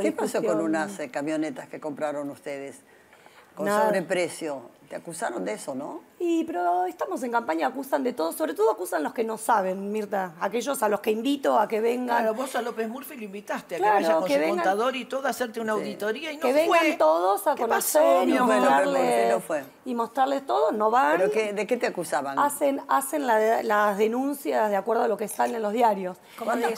qué pasó con unas eh, camionetas que compraron ustedes? Con sobreprecio. Te acusaron de eso, ¿no? Y pero estamos en campaña, acusan de todo, sobre todo acusan los que no saben, Mirta, aquellos a los que invito a que vengan. Claro, vos a López Murphy lo invitaste a que vaya con su contador y todo a hacerte una auditoría y no que fue. Que vengan todos a conocer y, mostrarles, todo, no van. ¿Pero de qué te acusaban? Hacen, las denuncias de acuerdo a lo que sale en los diarios.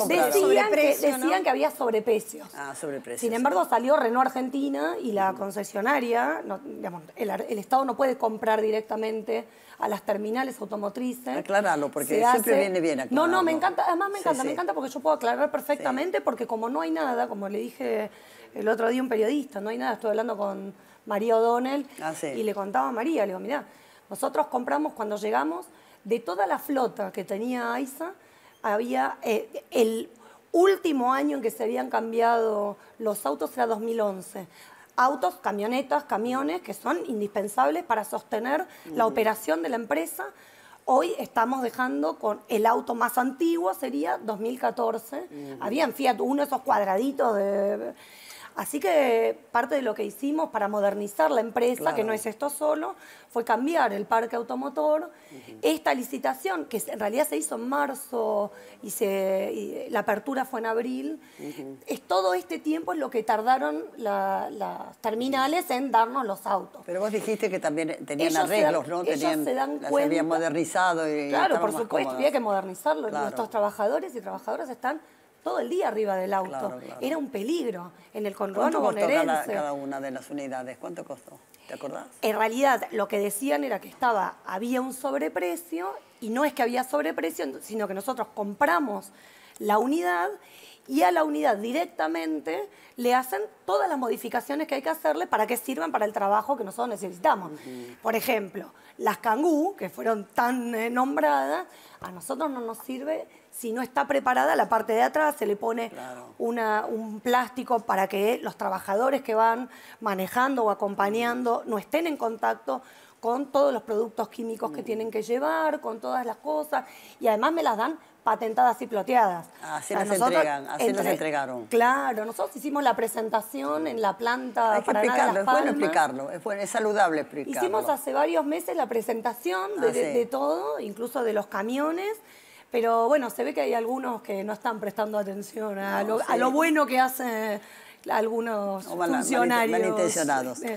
decían, que, decían que había sobreprecios. Ah, sobreprecios. Sin embargo, salió Renault Argentina y la concesionaria, digamos, el, el Estado no puede comprar directamente a las terminales automotrices. Aclararlo, porque siempre viene bien aquí. No, no, me encanta, además me encanta, me encanta porque yo puedo aclarar perfectamente, porque como no hay nada, como le dije el otro día a un periodista, no hay nada, estoy hablando con María O'Donnell ah, y le contaba a María, le digo, mira nosotros compramos cuando llegamos, de toda la flota que tenía AISA, había eh, el último año en que se habían cambiado los autos era 2011 autos, camionetas, camiones, que son indispensables para sostener la operación de la empresa. Hoy estamos dejando con el auto más antiguo, sería 2014. Había Habían Fiat uno, de esos cuadraditos de Así que parte de lo que hicimos para modernizar la empresa, que no es esto solo, fue cambiar el parque automotor. Esta licitación, que en realidad se hizo en marzo y, la apertura fue en abril, es todo este tiempo es lo que tardaron las terminales en darnos los autos. Pero vos dijiste que también tenían arreglos, ¿no? Ellos se dan habían modernizado. Y claro, por supuesto, había que modernizarlo. Nuestros trabajadores y trabajadoras están todo el día arriba del auto. Era un peligro en el conurbano bonaerense. Cada, una de las unidades? ¿Cuánto costó? ¿Te acordás? En realidad, lo que decían era que estaba, había un sobreprecio, y no es que había sobreprecio, sino que nosotros compramos la unidad y a la unidad directamente le hacen todas las modificaciones que hay que hacerle para que sirvan para el trabajo que nosotros necesitamos. Por ejemplo, las cangú, que fueron tan eh, nombradas, a nosotros no nos sirve si no está preparada, la parte de atrás se le pone un plástico para que los trabajadores que van manejando o acompañando no estén en contacto con todos los productos químicos que mm. tienen que llevar, con todas las cosas, y además me las dan patentadas y ploteadas. Ah, así entregan, nos entregaron. Claro, nosotros hicimos la presentación en la planta Hay que explicarlo, de es bueno explicarlo, es, saludable explicarlo. Hicimos hace varios meses la presentación de ah, todo, incluso de los camiones, pero bueno, se ve que hay algunos que no están prestando atención a, lo, bueno que hacen algunos o funcionarios. Malintencionados. Eh,